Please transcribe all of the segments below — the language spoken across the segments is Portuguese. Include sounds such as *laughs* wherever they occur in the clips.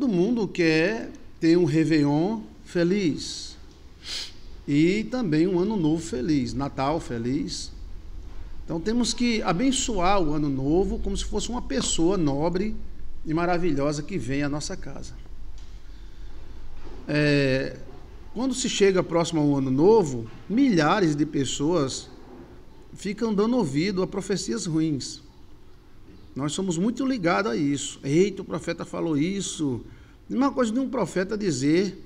Todo mundo quer ter um Réveillon feliz. E também um ano novo feliz, Natal feliz. Então temos que abençoar o ano novo como se fosse uma pessoa nobre e maravilhosa que vem à nossa casa. É, quando se chega próximo ao ano novo, milhares de pessoas ficam dando ouvido a profecias ruins. Nós somos muito ligados a isso. Eita, o profeta falou isso. Uma coisa de um profeta dizer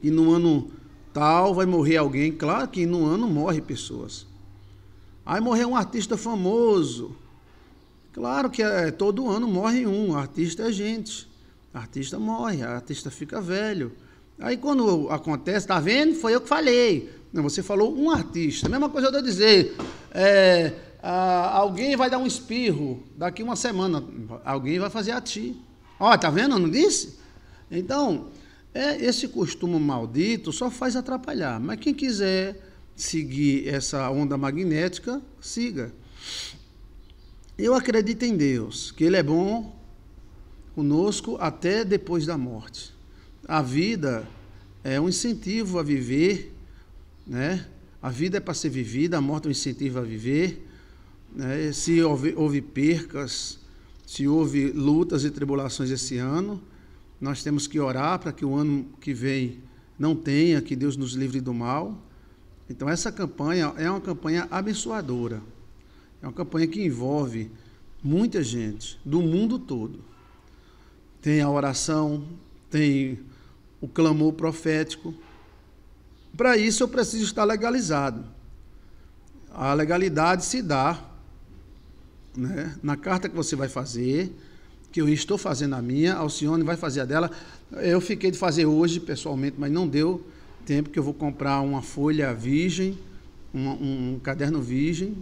que no ano tal vai morrer alguém. Claro que no ano morre pessoas. Aí morreu um artista famoso. Claro que é, todo ano morre um. Artista é gente. Artista morre, artista fica velho. Aí quando acontece, tá vendo? Foi eu que falei. Não, você falou um artista. A mesma coisa eu dizer. É, ah, alguém vai dar um espirro daqui uma semana, alguém vai fazer a ti. Ó, tá vendo? Não disse? Então, é, esse costume maldito só faz atrapalhar. Mas quem quiser seguir essa onda magnética, siga. Eu acredito em Deus, que Ele é bom conosco até depois da morte. A vida é um incentivo a viver, né? A vida é para ser vivida, a morte é um incentivo a viver. Né? Se houve, houve percas, se houve lutas e tribulações esse ano, nós temos que orar para que o ano que vem não tenha, que Deus nos livre do mal. Então, essa campanha é uma campanha abençoadora. É uma campanha que envolve muita gente do mundo todo. Tem a oração, tem o clamor profético. Para isso eu preciso estar legalizado. A legalidade se dá né, na carta que você vai fazer, que eu estou fazendo a minha, Alcione vai fazer a dela. Eu fiquei de fazer hoje pessoalmente, mas não deu tempo que eu vou comprar uma folha virgem, um, um, um caderno virgem.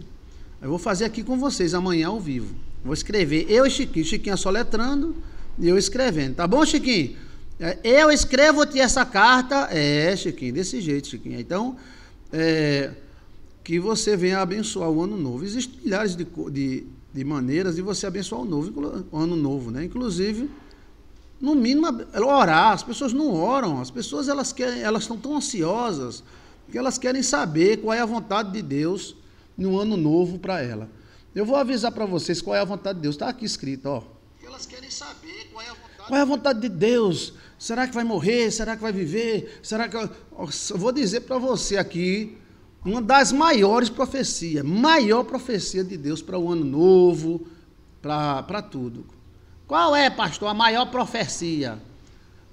Eu vou fazer aqui com vocês amanhã ao vivo. Vou escrever eu e Chiquinho, Chiquinho soletrando e eu escrevendo. Tá bom, Chiquinho? É, eu escrevo-te essa carta. É, Chiquinho, desse jeito, Chiquinho. Então, é, que você venha abençoar o ano novo. Existem milhares de, de de maneiras de você abençoar o novo, o ano novo, né? Inclusive, no mínimo, é orar. As pessoas não oram. As pessoas elas querem, elas estão tão ansiosas que elas querem saber qual é a vontade de Deus no ano novo para ela. Eu vou avisar para vocês qual é a vontade de Deus. Está aqui escrito, ó. Elas querem saber qual é a vontade. Qual é a vontade de Deus? Será que vai morrer? Será que vai viver? Será que eu vou dizer para você aqui uma das maiores profecias, maior profecia de Deus para o ano novo, para tudo. Qual é, pastor, a maior profecia?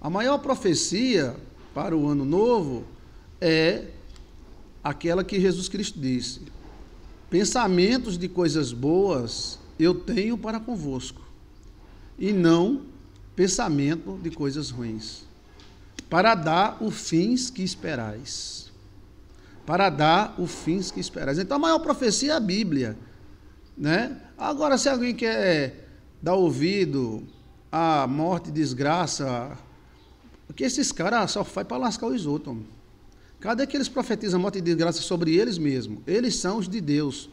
A maior profecia para o ano novo é aquela que Jesus Cristo disse: Pensamentos de coisas boas eu tenho para convosco, e não pensamento de coisas ruins, para dar os fins que esperais para dar o fins que esperais. Então a maior profecia é a Bíblia, né? Agora se alguém quer dar ouvido à morte, e desgraça, porque esses caras só faz para lascar os outros. Homem. Cadê que eles profetizam a morte e desgraça sobre eles mesmos? Eles são os de Deus.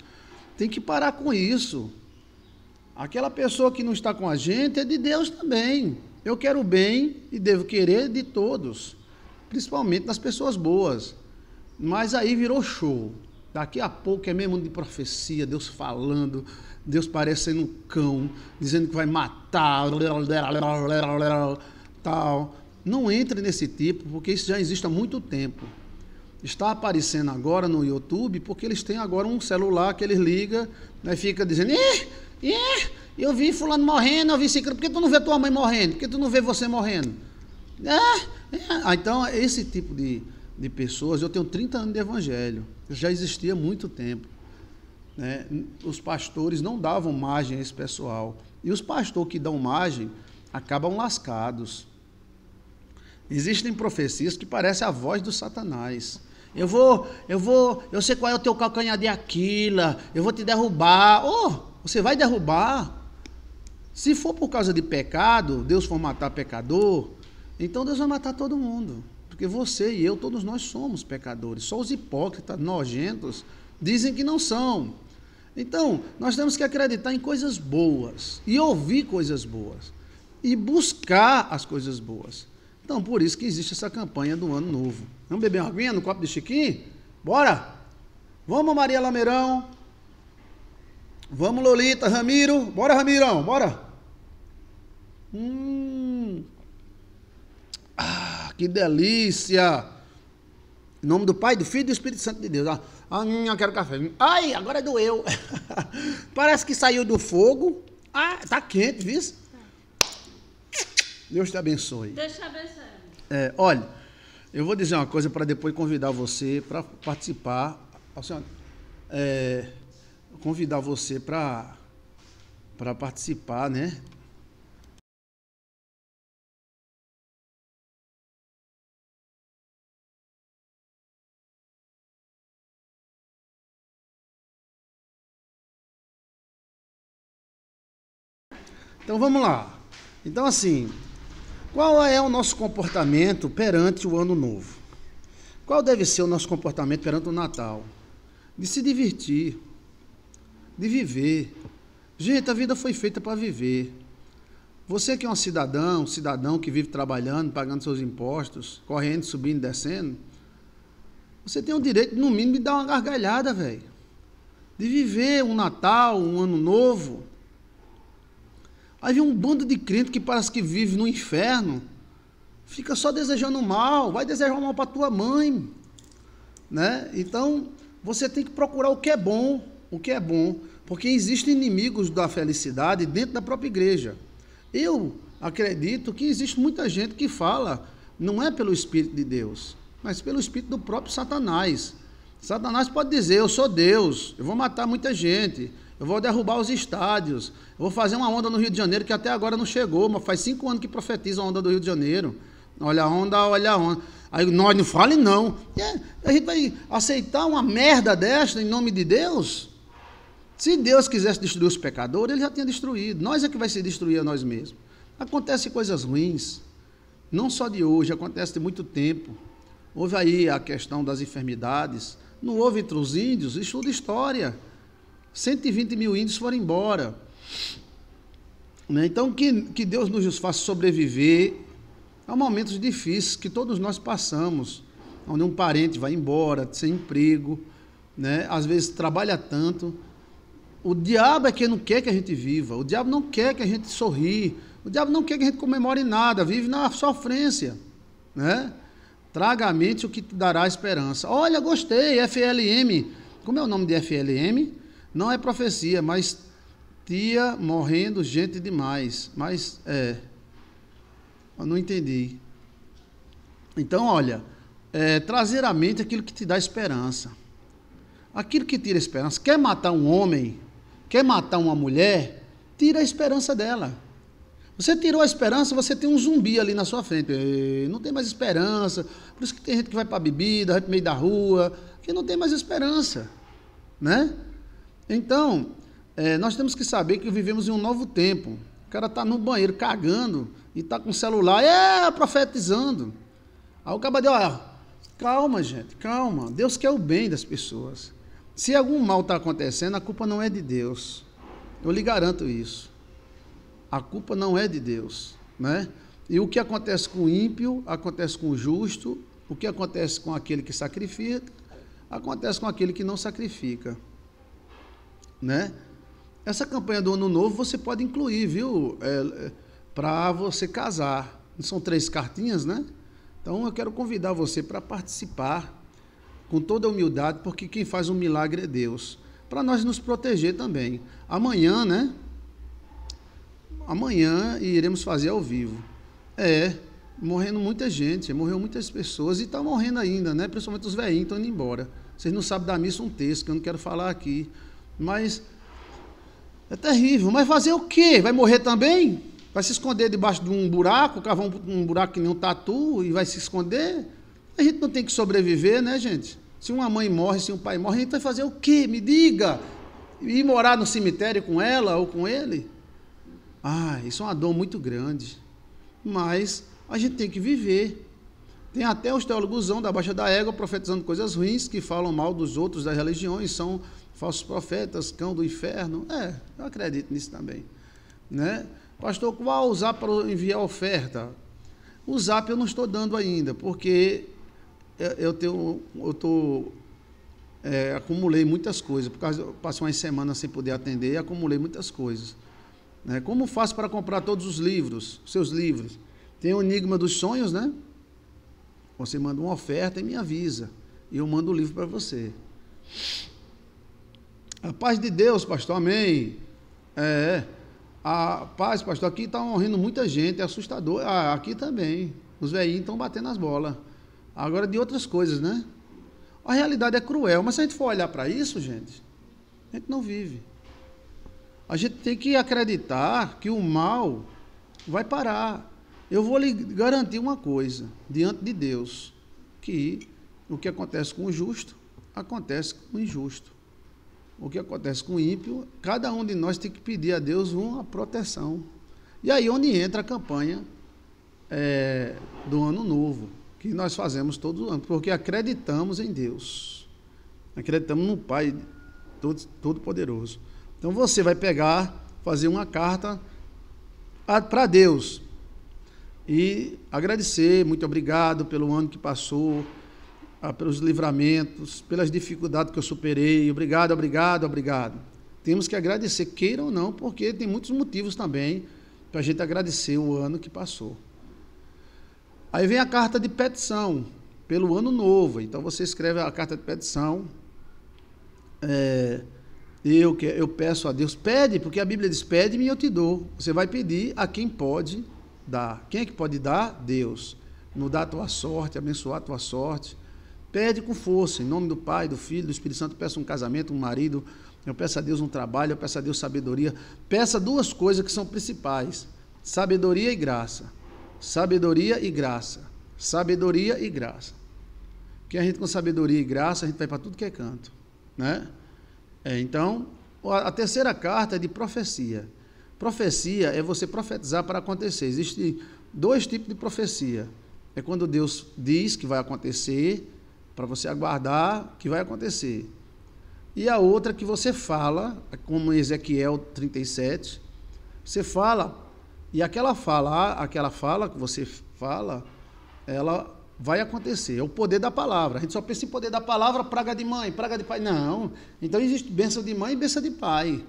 Tem que parar com isso. Aquela pessoa que não está com a gente é de Deus também. Eu quero o bem e devo querer de todos, principalmente das pessoas boas. Mas aí virou show. Daqui a pouco é mesmo de profecia, Deus falando, Deus parecendo um cão, dizendo que vai matar, tal. Não entre nesse tipo, porque isso já existe há muito tempo. Está aparecendo agora no YouTube porque eles têm agora um celular que eles ligam né, fica dizendo, ih, ih, eu vi fulano morrendo, eu vi ciclano, por que tu não vê tua mãe morrendo? Por que tu não vê você morrendo? Ah, ah. Então, esse tipo de, de pessoas. Eu tenho 30 anos de evangelho, já existia há muito tempo. Né? Os pastores não davam margem a esse pessoal. E os pastores que dão margem acabam lascados. Existem profecias que parecem a voz do Satanás. Eu vou, eu vou, eu sei qual é o teu calcanhar de Aquila, eu vou te derrubar. Oh, você vai derrubar. Se for por causa de pecado, Deus for matar pecador, então Deus vai matar todo mundo. Porque você e eu, todos nós somos pecadores. Só os hipócritas, nojentos, dizem que não são. Então, nós temos que acreditar em coisas boas e ouvir coisas boas e buscar as coisas boas. Então, por isso que existe essa campanha do Ano Novo. Vamos beber uma aguinha no copo de Chiquinho? Bora! Vamos, Maria Lameirão! Vamos, Lolita, Ramiro! Bora, Ramirão, bora! Hum que delícia! Em nome do Pai, do Filho e do Espírito Santo de Deus. Ah, ah hum, eu quero café. Ai, agora doeu. *laughs* Parece que saiu do fogo. Ah, tá quente, viu? Deus te abençoe. Deus te abençoe. É, olha, eu vou dizer uma coisa para depois convidar você para participar. Assim, é, convidar você para participar, né? Então vamos lá. Então assim, qual é o nosso comportamento perante o ano novo? Qual deve ser o nosso comportamento perante o Natal? De se divertir, de viver. Gente, a vida foi feita para viver. Você que é um cidadão, um cidadão que vive trabalhando, pagando seus impostos, correndo, subindo, descendo, você tem o direito, no mínimo, de dar uma gargalhada, velho. De viver um Natal, um ano novo, Aí vem um bando de crente que parece que vive no inferno, fica só desejando mal, vai desejar mal para tua mãe, né? Então, você tem que procurar o que é bom, o que é bom, porque existem inimigos da felicidade dentro da própria igreja. Eu acredito que existe muita gente que fala não é pelo espírito de Deus, mas pelo espírito do próprio Satanás. Satanás pode dizer: "Eu sou Deus, eu vou matar muita gente, eu vou derrubar os estádios, eu vou fazer uma onda no Rio de Janeiro que até agora não chegou, mas faz cinco anos que profetiza a onda do Rio de Janeiro. Olha a onda, olha a onda. Aí nós não fale não. É, a gente vai aceitar uma merda desta em nome de Deus? Se Deus quisesse destruir os pecadores, ele já tinha destruído. Nós é que vai se destruir a nós mesmos. Acontecem coisas ruins, não só de hoje, acontece de muito tempo. Houve aí a questão das enfermidades, não houve entre os índios, estuda história. 120 mil índios foram embora. Né? Então, que, que Deus nos faça sobreviver a momentos difíceis que todos nós passamos, onde um parente vai embora, sem emprego, né? às vezes trabalha tanto. O diabo é quem não quer que a gente viva, o diabo não quer que a gente sorri, o diabo não quer que a gente comemore nada, vive na sofrência. Né? Traga a mente o que te dará esperança. Olha, gostei, FLM. Como é o nome de FLM? Não é profecia, mas tia morrendo gente demais. Mas é. Eu não entendi. Então, olha, é, trazer à mente aquilo que te dá esperança. Aquilo que tira esperança. Quer matar um homem? Quer matar uma mulher? Tira a esperança dela. Você tirou a esperança, você tem um zumbi ali na sua frente. Ei, não tem mais esperança. Por isso que tem gente que vai para a bebida, vai para meio da rua, que não tem mais esperança. Né? Então, é, nós temos que saber que vivemos em um novo tempo. O cara está no banheiro cagando e está com o celular, é, profetizando. Aí o cara diz, olha, calma, gente, calma. Deus quer o bem das pessoas. Se algum mal está acontecendo, a culpa não é de Deus. Eu lhe garanto isso. A culpa não é de Deus, né? E o que acontece com o ímpio, acontece com o justo, o que acontece com aquele que sacrifica, acontece com aquele que não sacrifica né? Essa campanha do ano novo você pode incluir, viu? É, é para você casar. São três cartinhas, né? Então eu quero convidar você para participar com toda humildade, porque quem faz um milagre é Deus. Para nós nos proteger também. Amanhã, né? Amanhã iremos fazer ao vivo. É, morrendo muita gente, morreu muitas pessoas e está morrendo ainda, né? Principalmente os velhinhos estão indo embora. Vocês não sabem da missa um texto, que eu não quero falar aqui. Mas é terrível. Mas fazer o quê? Vai morrer também? Vai se esconder debaixo de um buraco, cavar um, buraco que nem um tatu e vai se esconder? A gente não tem que sobreviver, né, gente? Se uma mãe morre, se um pai morre, a gente vai fazer o quê? Me diga! Ir morar no cemitério com ela ou com ele? Ah, isso é uma dor muito grande. Mas a gente tem que viver. Tem até os teólogos da Baixa da Égua profetizando coisas ruins que falam mal dos outros, das religiões, são falsos profetas, cão do inferno. É, eu acredito nisso também. Né? Pastor, qual usar para enviar oferta? O zap eu não estou dando ainda, porque eu tenho. Eu tô, é, acumulei muitas coisas. Por causa, passei umas semanas sem poder atender e acumulei muitas coisas. Né? Como faço para comprar todos os livros, seus livros? Tem o Enigma dos Sonhos, né? Você manda uma oferta e me avisa. E eu mando o livro para você. A paz de Deus, pastor, amém. É, é. a paz, pastor, aqui está morrendo muita gente, é assustador. Ah, aqui também. Os velhinhos estão batendo as bolas. Agora de outras coisas, né? A realidade é cruel, mas se a gente for olhar para isso, gente, a gente não vive. A gente tem que acreditar que o mal vai parar. Eu vou lhe garantir uma coisa, diante de Deus, que o que acontece com o justo acontece com o injusto o que acontece com o ímpio, cada um de nós tem que pedir a Deus uma proteção. E aí onde entra a campanha é, do ano novo, que nós fazemos todo ano, porque acreditamos em Deus. Acreditamos no Pai Todo-Poderoso. Todo então você vai pegar, fazer uma carta para Deus e agradecer, muito obrigado pelo ano que passou, ah, pelos livramentos, pelas dificuldades que eu superei. Obrigado, obrigado, obrigado. Temos que agradecer, queira ou não, porque tem muitos motivos também para a gente agradecer o ano que passou. Aí vem a carta de petição pelo ano novo. Então você escreve a carta de petição. É, eu, eu peço a Deus, pede, porque a Bíblia diz: pede-me e eu te dou. Você vai pedir a quem pode dar. Quem é que pode dar? Deus. Mudar a tua sorte, abençoar a tua sorte. Pede com força, em nome do Pai, do Filho, do Espírito Santo. Peça um casamento, um marido. Eu peço a Deus um trabalho. Eu peço a Deus sabedoria. Peça duas coisas que são principais: sabedoria e graça. Sabedoria e graça. Sabedoria e graça. Porque a gente com sabedoria e graça, a gente vai para tudo que é canto. Né? É, então, a terceira carta é de profecia. Profecia é você profetizar para acontecer. Existem dois tipos de profecia. É quando Deus diz que vai acontecer para você aguardar o que vai acontecer. E a outra que você fala, é como em Ezequiel 37, você fala, e aquela fala, aquela fala que você fala, ela vai acontecer. É o poder da palavra. A gente só pensa em poder da palavra, praga de mãe, praga de pai. Não. Então existe bênção de mãe e bênção de pai.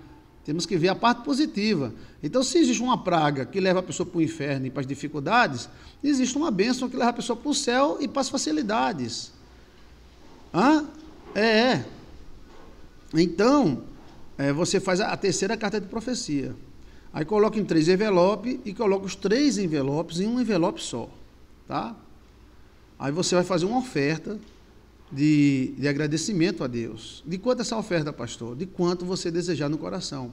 Temos que ver a parte positiva. Então, se existe uma praga que leva a pessoa para o inferno e para as dificuldades, existe uma bênção que leva a pessoa para o céu e para as facilidades. Hã? É, é. Então, é, você faz a, terceira carta de profecia. Aí coloca em três envelopes e coloca os três envelopes em um envelope só, tá? Aí você vai fazer uma oferta de, de agradecimento a Deus. De quanto essa oferta, pastor? De quanto você desejar no coração.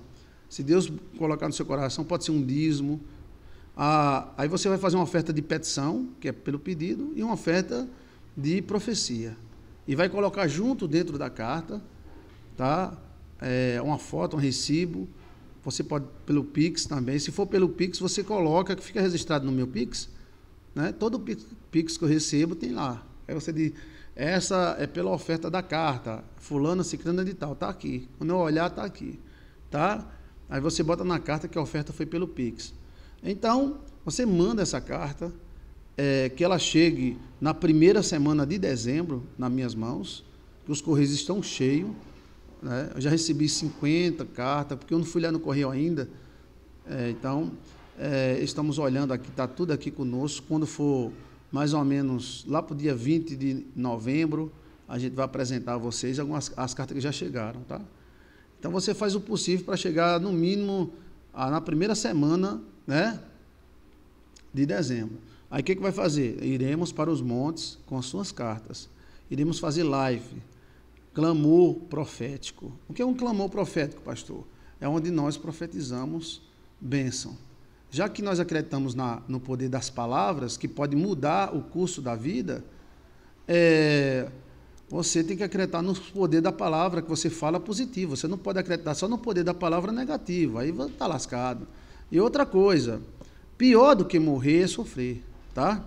Se Deus colocar no seu coração, pode ser um dízimo. Ah, aí você vai fazer uma oferta de petição, que é pelo pedido, e uma oferta de profecia e vai colocar junto dentro da carta, tá? É, uma foto, um recibo. Você pode pelo Pix também. Se for pelo Pix, você coloca que fica registrado no meu Pix, né? Todo Pix, Pix que eu recebo tem lá. Aí você diz, essa é pela oferta da carta, fulano, ciclano de tal, tá aqui. Quando eu olhar, tá aqui, tá? Aí você bota na carta que a oferta foi pelo Pix. Então, você manda essa carta, é, que ela chegue na primeira semana de dezembro nas minhas mãos, que os correios estão cheios. Né? Eu já recebi 50 cartas, porque eu não fui lá no correio ainda. É, então, é, estamos olhando aqui, está tudo aqui conosco. Quando for mais ou menos lá para o dia 20 de novembro, a gente vai apresentar a vocês algumas as cartas que já chegaram, tá? Então você faz o possível para chegar no mínimo a, ah, na primeira semana, né, de dezembro. Aí o que, é que vai fazer? Iremos para os montes com as suas cartas. Iremos fazer live. Clamor profético. O que é um clamor profético, pastor? É onde nós profetizamos bênção. Já que nós acreditamos na, no poder das palavras, que pode mudar o curso da vida, é, você tem que acreditar no poder da palavra que você fala positivo. Você não pode acreditar só no poder da palavra negativa. Aí está lascado. E outra coisa, pior do que morrer é sofrer tá?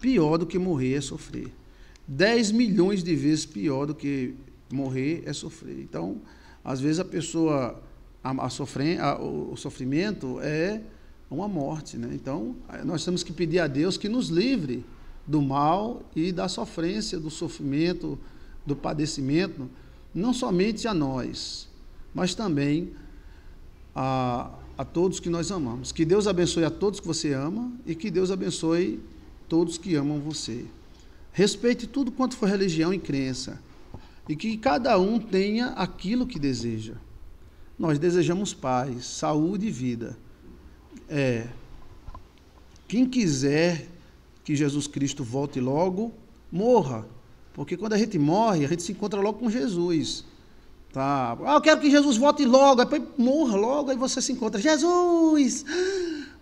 Pior do que morrer é sofrer. 10 milhões de vezes pior do que morrer é sofrer. Então, às vezes a pessoa a, a, sofrer, a o sofrimento é uma morte, né? Então, eh, nós temos que pedir a Deus que nos livre do mal e da sofrência, do sofrimento, do padecimento, não somente a nós, mas também a, a todos que nós amamos. Que Deus abençoe a todos que você ama e que Deus abençoe todos que amam você. Respeite tudo quanto for religião e crença. E que cada um tenha aquilo que deseja. Nós desejamos paz, saúde e vida. É, quem quiser que Jesus Cristo volte logo, morra. Porque quando a gente morre, a gente se encontra logo com Jesus. Tá. Ah, eu quero que Jesus volte logo, aí morra logo, aí você se encontra. Jesus!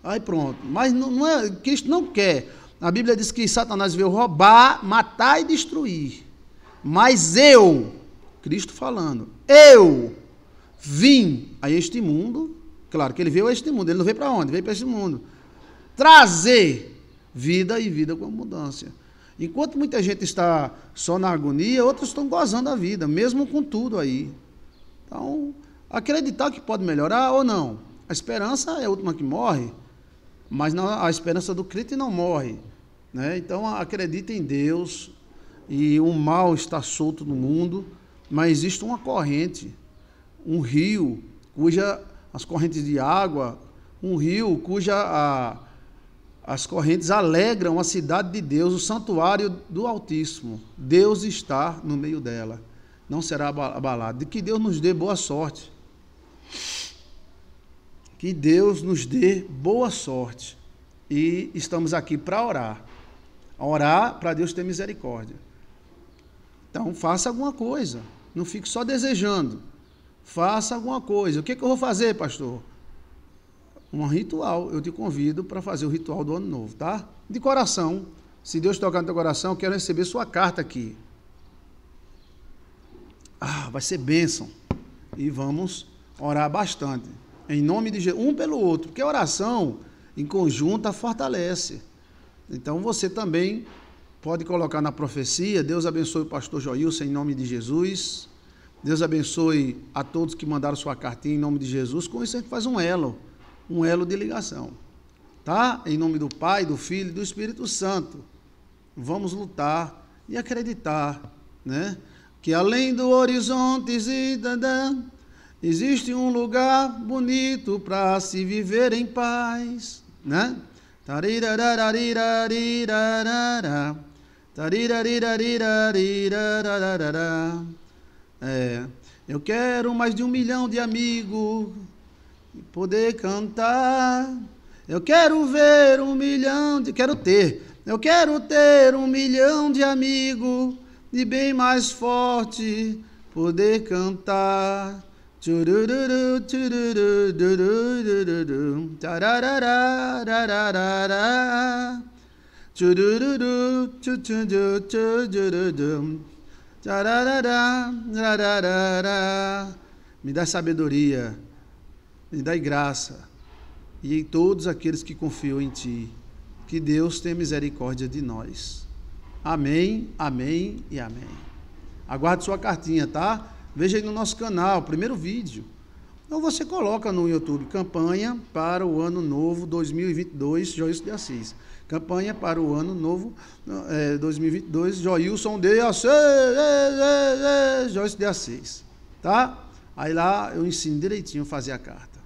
Aí pronto. Mas não, não é, Cristo não quer. A Bíblia diz que Satanás veio roubar, matar e destruir. Mas eu, Cristo falando, eu vim a este mundo. Claro que ele veio a este mundo, ele não veio para onde? Veio para este mundo. Trazer vida e vida com abundância. Enquanto muita gente está só na agonia, outros estão gozando a vida, mesmo com tudo aí. Então, acreditar que pode melhorar ou não. A esperança é a última que morre, mas não, a esperança do crente não morre. Né? Então, acredita em Deus, e o mal está solto no mundo, mas existe uma corrente, um rio, cuja as correntes de água, um rio cuja a, as correntes alegram a cidade de Deus, o santuário do Altíssimo. Deus está no meio dela. Não será abalado. E que Deus nos dê boa sorte. Que Deus nos dê boa sorte. E estamos aqui para orar. Orar para Deus ter misericórdia. Então, faça alguma coisa. Não fique só desejando. Faça alguma coisa. O que, é que eu vou fazer, pastor? um ritual. Eu te convido para fazer o ritual do ano novo, tá? De coração. Se Deus tocar no teu coração, eu quero receber sua carta aqui. Ah, vai ser bênção. E vamos orar bastante. Em nome de Jesus, um pelo outro, porque a oração em conjunta fortalece. Então você também pode colocar na profecia. Deus abençoe o pastor Joilson em nome de Jesus. Deus abençoe a todos que mandaram sua cartinha em nome de Jesus. Com isso a gente faz um elo um elo de ligação. Tá? Em nome do Pai, do Filho e do Espírito Santo. Vamos lutar e acreditar, né? Que além do horizonte existe um lugar bonito para se viver em paz, né? É, eu quero mais de um milhão de amigos e poder cantar. Eu quero ver um milhão de. Quero ter. Eu quero ter um milhão de amigos e bem mais forte poder cantar. Me dá sabedoria e dai graça, e em todos aqueles que confiam em ti. Que Deus tenha misericórdia de nós. Amém, amém e amém. Aguarde sua cartinha, tá? Veja aí no nosso canal, primeiro vídeo. Ou então você coloca no YouTube campanha para o ano novo 2022, Joilson de Assis. Campanha para o ano novo é, eh, 2022, Joilson de Assis. Eh, eh, Joilson de Assis. Tá? Aí lá eu ensino direitinho a fazer a carta.